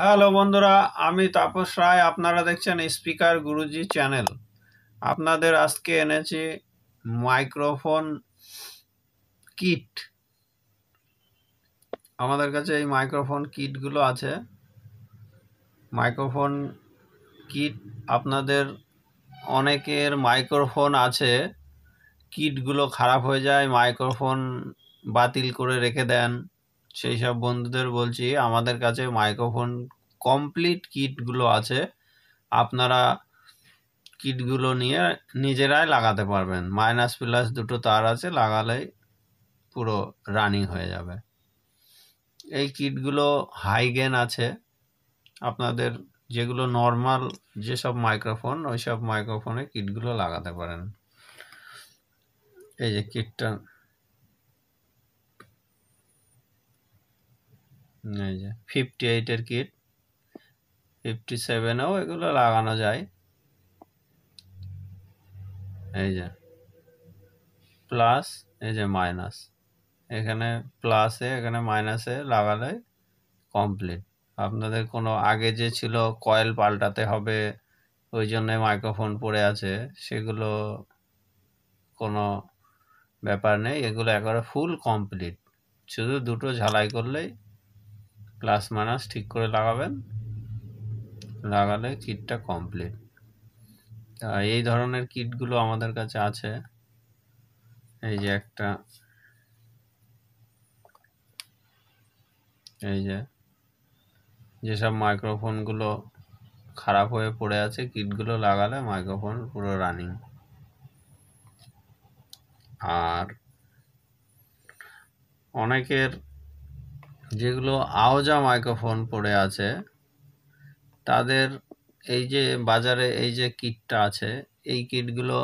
hello বন্ধুরা আমি তাপস রায় আপনারা দেখছেন স্পিকার গুরুজি চ্যানেল আপনাদের আজকে এনেছি মাইক্রোফোন কিট আমাদের কাছে এই মাইক্রোফোন কিটগুলো আছে মাইক্রোফোন কিট আপনাদের অনেকের মাইক্রোফোন আছে কিটগুলো খারাপ হয়ে যায় মাইক্রোফোন বাতিল করে রেখে দেন সেই সব বন্ধুদের বলছি আমাদের কাছে মাইক্রোফোন কমপ্লিট কিটগুলো আছে আপনারা কিটগুলো নিয়ে নিজেরাই লাগাতে পারবেন মাইনাস প্লাস দুটো তার আছে লাগালেই পুরো রানিং হয়ে যাবে এই কিটগুলো হাই গেন আছে আপনাদের যেগুলো নর্মাল যেসব মাইক্রোফোন ওই সব মাইক্রোফোনে কিটগুলো লাগাতে পারেন এই যে কিটটা এই যে ফিফটি এইটের কিট ফিফটি সেভেনেও এগুলো লাগানো যায় এই যে প্লাস এই যে মাইনাস এখানে প্লাসে এখানে মাইনাসে লাগালে কমপ্লিট আপনাদের কোনো আগে যে ছিল কয়েল পাল্টাতে হবে ওই জন্যে মাইক্রোফোন পড়ে আছে সেগুলো কোনো ব্যাপার নেই এগুলো একবারে ফুল কমপ্লিট শুধু দুটো ঝালাই করলেই প্লাস মাইনাস ঠিক করে লাগাবেন লাগালে কিটটা কমপ্লিট তা এই ধরনের কিটগুলো আমাদের কাছে আছে এই যে একটা এই যে যেসব মাইক্রোফোনগুলো খারাপ হয়ে পড়ে আছে কিটগুলো লাগালে মাইক্রোফোন পুরো রানিং আর অনেকের যেগুলো আওজা মাইক্রোফোন পড়ে আছে তাদের এই যে বাজারে এই যে কিটটা আছে এই কিটগুলো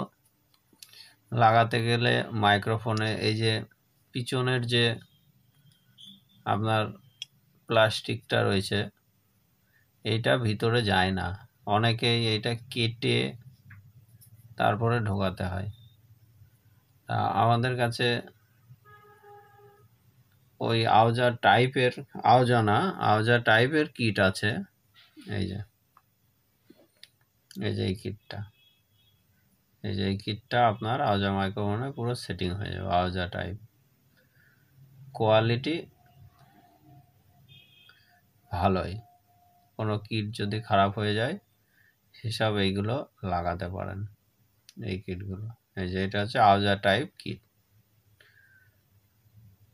লাগাতে গেলে মাইক্রোফোনে এই যে পিছনের যে আপনার প্লাস্টিকটা রয়েছে এইটা ভিতরে যায় না অনেকেই এইটা কেটে তারপরে ঢোকাতে হয় আমাদের কাছে ওই আউজা টাইপের আওজা না আওজা টাইপের কিট আছে এই যে এই যে এই কিটটা এই যে এই কিটটা আপনার আওজা মাইক্রোফোনে পুরো সেটিং হয়ে যাবে আওজা টাইপ কোয়ালিটি ভালোই কোনো কিট যদি খারাপ হয়ে যায় সেসব এইগুলো লাগাতে পারেন এই কিটগুলো এই যে এটা হচ্ছে আওজা টাইপ কিট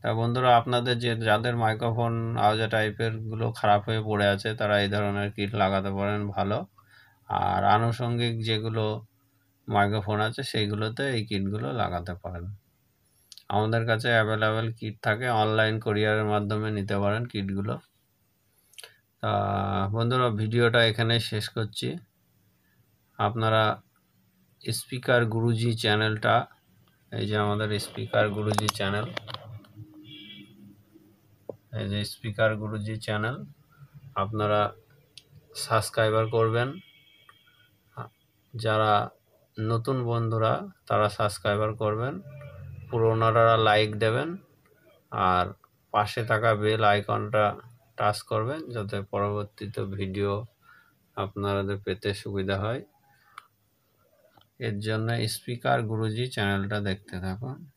তা বন্ধুরা আপনাদের যে যাদের মাইক্রোফোন টাইপের টাইপেরগুলো খারাপ হয়ে পড়ে আছে তারা এই ধরনের কিট লাগাতে পারেন ভালো আর আনুষঙ্গিক যেগুলো মাইক্রোফোন আছে সেইগুলোতে এই কিটগুলো লাগাতে পারেন আমাদের কাছে অ্যাভেলেবেল কিট থাকে অনলাইন কোরিয়ারের মাধ্যমে নিতে পারেন কিটগুলো তা বন্ধুরা ভিডিওটা এখানে শেষ করছি আপনারা স্পিকার গুরুজি চ্যানেলটা এই যে আমাদের স্পিকার গুরুজি চ্যানেল যে স্পিকার গুরুজি চ্যানেল আপনারা সাবস্ক্রাইবার করবেন যারা নতুন বন্ধুরা তারা সাবস্ক্রাইবার করবেন পুরোনোরা লাইক দেবেন আর পাশে থাকা বেল আইকনটা টাচ করবেন যাতে পরবর্তীতে ভিডিও আপনাদের পেতে সুবিধা হয় এর জন্য স্পিকার গুরুজি চ্যানেলটা দেখতে থাকুন